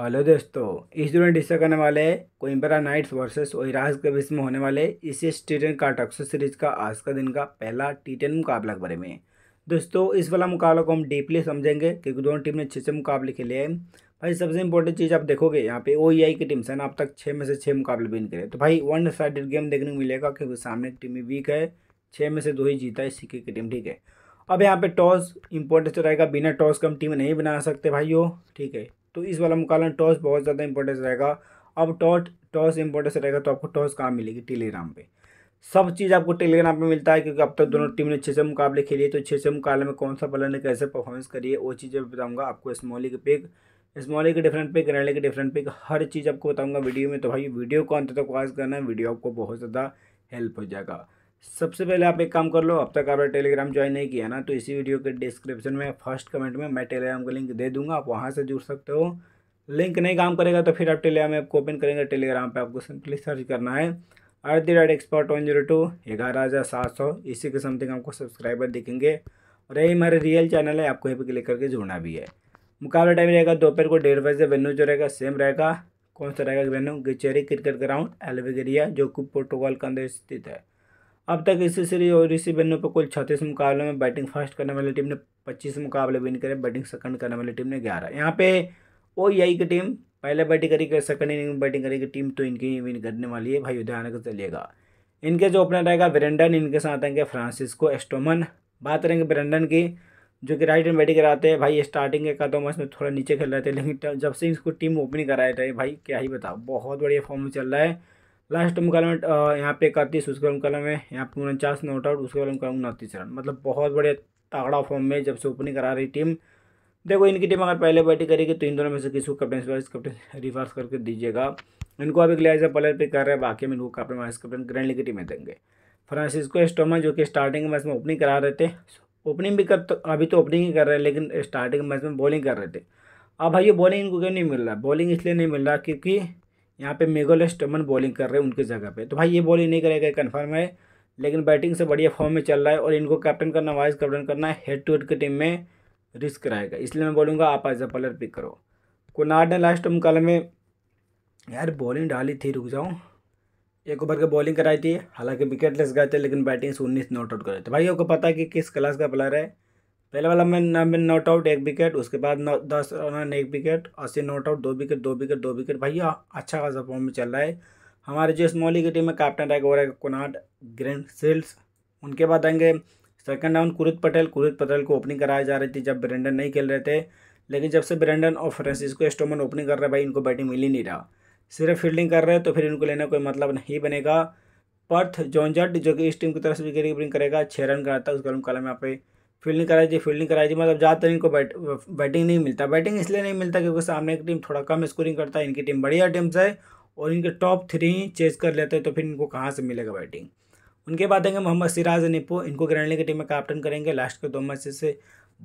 hello दोस्तों इस दौरान डिस्कस करने वाले कोइंबरा नाइट्स वर्सेस ओइराज के बीच में होने वाले इस स्टेडियम का टक्सो सीरीज का आज का दिन का पहला टी टेन मुकाबला के बारे में दोस्तों इस वाला मुकाबला को हम डीपली समझेंगे क्योंकि दोनों टीम ने छः छः मुकाबले खेले हैं भाई सबसे इंपॉर्टेंट चीज़ आप देखोगे यहाँ पे ओ e की टीम से अब तक छः में से छः मुकाबले भी करे तो भाई वन साइडेड गेम देखने को मिलेगा क्योंकि सामने की टीम वीक है छः में से दो ही जीता है सिक्के की टीम ठीक है अब यहाँ पे टॉस इंपॉर्टेंस तो रहेगा बिना टॉस हम टीम नहीं बना सकते भाई ठीक है तो इस वाला मुकाबला टॉस बहुत ज़्यादा इंपॉर्टेंस रहेगा अब टॉस टॉस इंपॉर्टेंस रहेगा तो आपको टॉस कहाँ मिलेगी टेलीग्राम पे सब चीज़ आपको टेलीग्राम पे मिलता है क्योंकि अब तक दोनों टीम ने छः से मुकाबले खेले तो छः से मुकाबले में कौन सा बलर ने कैसे परफॉर्मेंस करी है वो चीज़ें बताऊँगा आपको स्मॉली के पिक स्मॉली के डिफरेंट पिक रैली के डिफरेंट पिक हर चीज़ आपको बताऊँगा वीडियो में तो भाई वीडियो को अंत तक वॉज करना करना वीडियो आपको बहुत ज़्यादा हेल्प हो जाएगा सबसे पहले आप एक काम कर लो अब तक आपने टेलीग्राम ज्वाइन नहीं किया ना तो इसी वीडियो के डिस्क्रिप्शन में फर्स्ट कमेंट में मैं टेलीग्राम का लिंक दे दूंगा आप वहाँ से जुड़ सकते हो लिंक नहीं काम करेगा तो फिर आप टेलीग्राम ऐप को ओपन करेंगे टेलीग्राम पर आपको सिंपली सर्च करना है at the rate expert one zero two ग्यारह हज़ार सात सौ इसी के समथिंग आपको सब्सक्राइबर दिखेंगे और यही हमारे रियल चैनल है आपको यहीं पर क्लिक करके जुड़ना भी है मुकाबला टाइम रहेगा दोपहर को डेढ़ बजे वेन्यू जो रहेगा सेम रहेगा कौन सा रहेगा वेन्यू गिचेरी क्रिकेट ग्राउंड एलवेगेरिया जो कि पोर्टुगाल के अंदर स्थित है अब तक इस सीरीज और इसी बनने पर कुल छत्तीस मुकाबले में बैटिंग फर्स्ट करने वाली टीम ने पच्चीस मुकाबले विन करे बैटिंग सेकंड करने वाली टीम ने ग्यारह यहाँ पे ओ यही की टीम पहले बैटिंग करेगी सेकंड इनिंग में बैटिंग करेगी टीम तो इनकी विन करने वाली है भाई उद्यान आने चलिएगा इनके जो ओपनर रहेगा ब्रेंडन इनके साथ आएंगे फ्रांसिस्को एस्टोमन बात करेंगे ब्रेंडन की जो कि राइट एंड बैटिंग कराते हैं भाई स्टार्टिंग के का तो में थोड़ा नीचे खेल रहे थे लेकिन जब से इसको टीम ओपनिंग कराया था भाई क्या ही बताओ बहुत बढ़िया फॉर्म में चल रहा है लास्ट में यहाँ पे इकतीस उसके बाद कलम में यहाँ पे उनचास नॉट आउट उसके बाद कलम उनतीस रन मतलब बहुत बड़े तागड़ा फॉर्म में जब से ओपनिंग करा रही टीम देखो इनकी टीम अगर पहले बैटिंग करेगी तो इन दोनों में से किसी को कप्टन वाइस रिवर्स करके दीजिएगा इनको अभी एक लिहाजा प्लेयर पिक कर रहे हैं बाकी हम इनको captain vice captain grand league की टीम में देंगे फ्रांसिस्को स्टोमा जो कि स्टार्टिंग मैच में ओपनिंग करा रहे थे ओपनिंग भी कर तो अभी तो ओपनिंग ही कर रहे हैं लेकिन स्टार्टिंग मैच में बॉलिंग कर रहे थे अब भाई ये बॉलिंग इनको क्यों नहीं मिल रहा बॉलिंग इसलिए नहीं मिल रहा क्योंकि यहाँ पे मेगोल स्टमन बॉलिंग कर रहे हैं उनके जगह पे तो भाई ये बॉलिंग नहीं करेगा कन्फर्म है लेकिन बैटिंग से बढ़िया फॉर्म में चल रहा है और इनको कैप्टन करना वाइस कैप्टन करना है हेड टू हेड की टीम में रिस्क रहेगा इसलिए मैं बोलूँगा आप एज अ बॉलर पिक करो कुनार ने लास्ट कल में यार बॉलिंग डाली थी रुक जाऊँ एक ओवर के बॉलिंग कराई थी हालांकि विकेट लेस गए थे लेकिन बैटिंग से उन्नीस नॉट आउट करे थे भाई आपको पता है कि किस क्लास का प्लेयर है पहले वाला में नौ में नॉट आउट एक विकेट उसके बाद नौ दस रन एक विकेट अस्सी नॉट आउट दो विकेट दो विकेट दो विकेट भैया अच्छा खासा फॉर्म में चल रहा है हमारे जो स्मॉली की टीम में कैप्टन रहेगा वो रहेगा कुनाट ग्रेन सिल्स उनके बाद आएंगे सेकंड राउंड कुरित पटेल कुरित पटेल को ओपनिंग कराई जा रही थी जब ब्रेंडन नहीं खेल रहे थे लेकिन जब से ब्रेंडन और फ्रांसिस्को स्टोमन ओपनिंग कर रहे हैं भाई इनको बैटिंग मिल ही नहीं रहा सिर्फ फील्डिंग कर रहे हैं तो फिर इनको लेना कोई मतलब नहीं बनेगा पर्थ जॉनजट जो कि इस टीम की तरफ से विकेट कीपिंग करेगा छः रन कराता है उसका कलम यहाँ पे फील्डिंग कराई थी फील्डिंग कराई थी मतलब ज़्यादातर इनको बैट बैटिंग नहीं मिलता बैटिंग इसलिए नहीं मिलता क्योंकि सामने की टीम थोड़ा कम स्कोरिंग करता है इनकी टीम बढ़िया टीम्स है और इनके टॉप थ्री चेज कर लेते हैं तो फिर इनको कहाँ से मिलेगा बैटिंग उनके बाद आएंगे मोहम्मद सिराज निपो इनको ग्रैंडली की टीम में कैप्टन करेंगे लास्ट के दो मैच से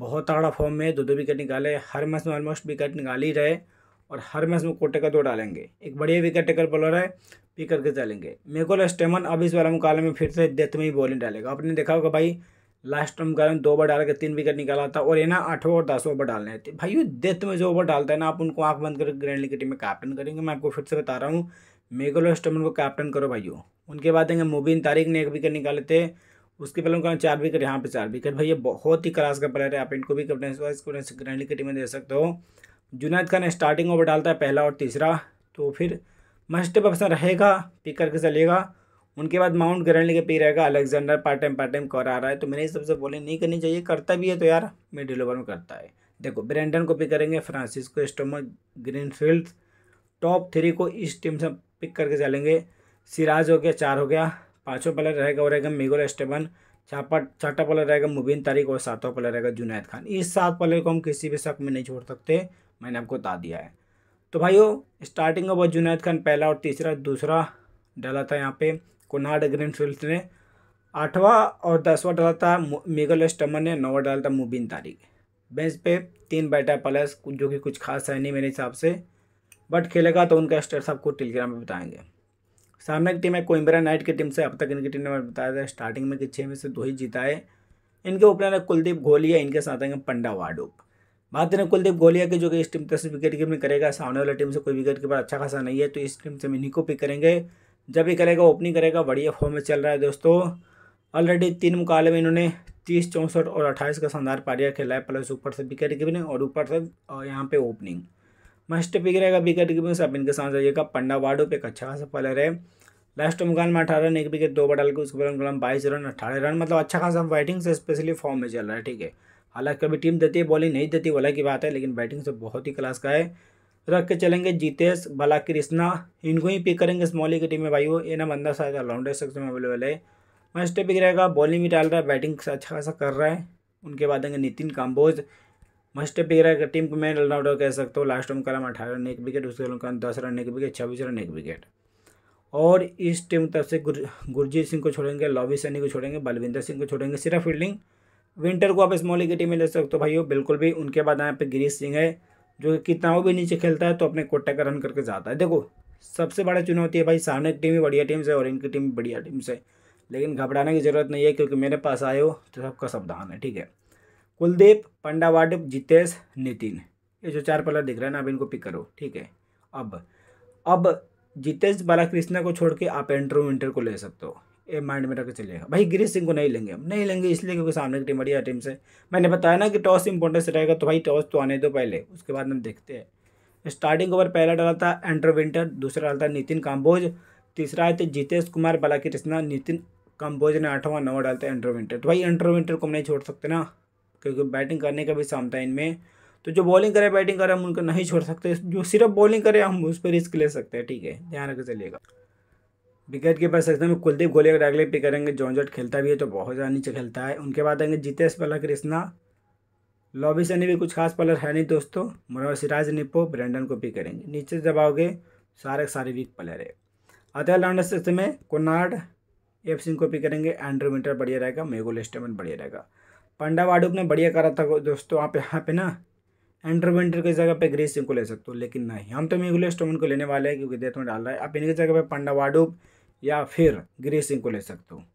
बहुत तगड़ा फॉर्म में दो दो विकेट निकाले हर मैच में ऑलमोस्ट विकेट निकाल ही रहे और हर मैच में कोटे का दो डालेंगे एक बढ़िया विकेट टेकर बॉलर है पी करके चलेंगे मेकोल स्टेमन अब इस वाला मुकाबले में फिर से डेथ में ही बॉलिंग डालेगा आपने देखा होगा भाई लास्ट टर्म करें दो ओवर डाल के तीन विकेट निकाला था और ये ना आठों और दस ओवर डालने थे भाई डेथ में जो ओवर डालता है ना आप उनको आंख बंद करके ग्रैंड लीग की टीम में कैप्टन करेंगे मैं आपको फिर से बता रहा हूँ मेघोलो स्टमन को कैप्टन करो भाइयों उनके बाद देंगे मुबीन तारिक ने एक विकेट निकाले थे उसके पहले उनका चार विकेट यहाँ पे चार विकेट भाई बहुत ही क्लास का प्लेयर है आप इनको भी कैप्टन ग्रैंड लीग की टीम में दे सकते हो जुनाद खान स्टार्टिंग ओवर डालता है पहला और तीसरा तो फिर मस्ट ऑप्शन रहेगा पिक करके चलेगा उनके बाद माउंट ग्रहण लेके पे रहेगा Alexander part time part time करा रहा है तो मेरे हिसाब से बोले नहीं करनी चाहिए करता भी है तो यार मैं डिलीवर में करता है देखो ब्रेंडन को पिक करेंगे फ्रांसिस्को स्टोमो ग्रीनफील्ड टॉप थ्री को इस टीम से पिक करके चलेंगे सिराज हो गया चार हो गया पाँचों प्लेयर रहेगा और रहेगा मेगोल स्टेबन छापा छठा प्लेयर रहेगा मुबीन तारिक और सातवां प्लेयर रहेगा जुनैद खान इस सात प्लेयर को हम किसी भी शक में नहीं छोड़ सकते मैंने आपको बता दिया है तो भाइयों स्टार्टिंग बहुत जुनैद खान पहला और तीसरा दूसरा डाला था यहाँ पे कोनाड फील्ड ने आठवां और दसवां डाला था मिगल स्टमर ने नौवा डाला था मुबिन तारिक बेंच पे तीन बैठा प्लस जो कि कुछ खास है नहीं मेरे हिसाब से बट खेलेगा तो उनका स्टार्ट आपको टेलीग्राम में बताएंगे सामने की टीम है कोइम्बरा नाइट की टीम से अब तक इनकी टीम ने मैंने बताया था स्टार्टिंग में कि छः में से दो ही जीता है इनके ओपनर है कुलदीप घोलिया इनके साथ आएंगे पंडा वाडूप बात करें कुलदीप घोलिया की जो कि इस टीम दस विकेट कीपिंग करेगा सामने वाली टीम से कोई विकेट कीपर अच्छा खासा नहीं है तो इस टीम से हम इन्हीं को पिक करेंगे जब भी करेगा ओपनिंग करेगा बढ़िया फॉर्म में चल रहा है दोस्तों ऑलरेडी तीन मुकाबले में इन्होंने तीस चौंसठ और अट्ठाईस का शानदार पारिया खेला है प्लस ऊपर से विकेट गिविंग और ऊपर से यहाँ पे ओपनिंग मस्ट पिक रहेगा विकेट गिविंग सब इनके साथ जाइएगा पंडा वाडो पे एक अच्छा खासा प्लेयर है लास्ट मुकाल में अठारह रन एक विकेट दो बटल के उसके बाद मुकाम बाईस रन अट्ठारह रन मतलब अच्छा खासा बैटिंग से स्पेशली फॉर्म में चल रहा है ठीक है हालांकि कभी टीम देती है बॉलिंग नहीं देती वाला की बात है लेकिन बैटिंग से बहुत ही क्लास का है रख के चलेंगे जीतेश भला कृष्णा इनको ही पिक करेंगे स्मॉली की टीम में भाई वो ये ना बंदा शायद ऑलराउंडर सेक्शन में अवेलेबल है मस्ट पिक रहेगा बॉलिंग भी डाल रहा है बैटिंग अच्छा खासा कर रहा है उनके बाद आएंगे नितिन काम्बोज मस्ट पिक रहेगा टीम को मैं ऑलराउंडर कह सकता हूँ लास्ट ओवर करा अठारह रन एक विकेट उसके बाद दस रन एक विकेट छब्बीस रन एक विकेट और इस टीम तरफ से गुर, गुरजीत सिंह को छोड़ेंगे लॉबी सैनी को छोड़ेंगे बलविंदर सिंह को छोड़ेंगे सिर्फ फील्डिंग विंटर को आप स्मॉली की टीम में ले सकते हो भाई बिल्कुल भी उनके बाद यहाँ पे गिरीश सिंह है जो कितना भी नीचे खेलता है तो अपने कोटे का रन करके जाता है देखो सबसे बड़ा चुनौती है भाई सामने की टीम भी बढ़िया टीम से और इनकी टीम बढ़िया टीम से लेकिन घबराने की ज़रूरत नहीं है क्योंकि मेरे पास आए हो तो सबका सावधान है ठीक है कुलदीप पंडावाड जितेश नितिन ये जो चार प्लेयर दिख रहे हैं ना अब इनको पिक करो ठीक है अब अब जितेश बालाकृष्णा को छोड़ के आप एंट्रो विंटर को ले सकते हो ये माइंड में रख के चलेगा भाई गिरीश सिंह को नहीं लेंगे हम नहीं लेंगे इसलिए क्योंकि सामने की टीम बढ़िया टीम से मैंने बताया ना कि टॉस इंपॉर्टेंस रहेगा तो भाई टॉस तो आने दो पहले उसके बाद हम देखते हैं स्टार्टिंग ओवर पहला डाला था एंड्रो विंटर दूसरा डाला था नितिन काम्बोज तीसरा आए थे तो जितेश कुमार बालाकी कृष्णा नितिन काम्बोज ने आठवां नवा डालता है एंटर विंटर तो भाई एंड्रो विंटर को हम नहीं छोड़ सकते ना क्योंकि बैटिंग करने का भी सामता है इनमें तो जो बॉलिंग करे बैटिंग करे हम उनको नहीं छोड़ सकते जो सिर्फ बॉलिंग करे हम उस पर रिस्क ले सकते हैं ठीक है ध्यान रखे चलिएगा विकेट कीपर सेक्शन में कुलदीप गोली का अगले पिक करेंगे जॉन जॉट खेलता भी है तो बहुत ज़्यादा नीचे खेलता है उनके बाद आएंगे जितेश पल्ला कृष्णा लॉबी सनी भी कुछ खास पलर है नहीं दोस्तों मनोहर सिराज निपो ब्रेंडन को पिक करेंगे नीचे दबाओगे सारे सारे वीक पलर है अतः लाउंडर सेक्शन में कोनार्ड एफ सिंह को पिक करेंगे एंड्रो मिटर बढ़िया रहेगा मेगोल स्टेमेंट बढ़िया रहेगा पंडा वाडूप ने बढ़िया करा था दोस्तों आप यहाँ पे ना एंड्रो विंटर की जगह पे ग्रीस सिंह को ले सकते हो लेकिन नहीं हम तो मेगुल स्टोमेंट को लेने वाले हैं क्योंकि देख में डाल रहा है आप इनकी जगह पे पंडा वाडूप या फिर सिंह को ले सकता हूँ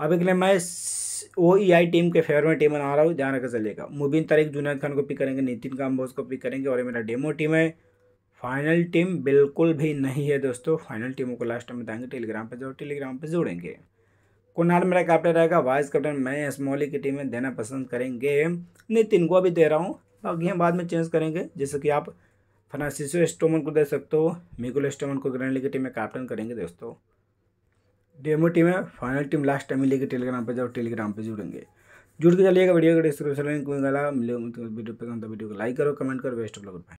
अब लिए मैं ओ ई आई टीम के फेवर में टीम बना रहा हूँ ध्यान रखकर चलेगा मुबिन तारिक जुनैद खान को पिक करेंगे नितिन काम्बोज को पिक करेंगे और ये मेरा डेमो टीम है फाइनल टीम बिल्कुल भी नहीं है दोस्तों फाइनल टीमों को लास्ट में बताएंगे टेलीग्राम पर जाओ टेलीग्राम पर जोड़ेंगे कुणाल मेरा कैप्टन रहेगा वाइस कैप्टन मैं स्मॉली की टीम में देना पसंद करेंगे नितिन को अभी दे रहा हूँ बाकी हम बाद में चेंज करेंगे जैसे कि आप फ्रांसिसो स्टोमन को दे सकते हो मिकुल स्टोमन को ग्रैंड लीग की टीम में कैप्टन करेंगे दोस्तों डेमो टीम है फाइनल टीम लास्ट टाइम मिलेगी टेलीग्राम पर जब टेलीग्राम पर जुड़ेंगे जुड़ के चलिएगा वीडियो का डिस्क्रिप्शन लिंक मिलेगा वीडियो पे वीडियो को लाइक करो कमेंट करो बेस्ट ऑफ लगे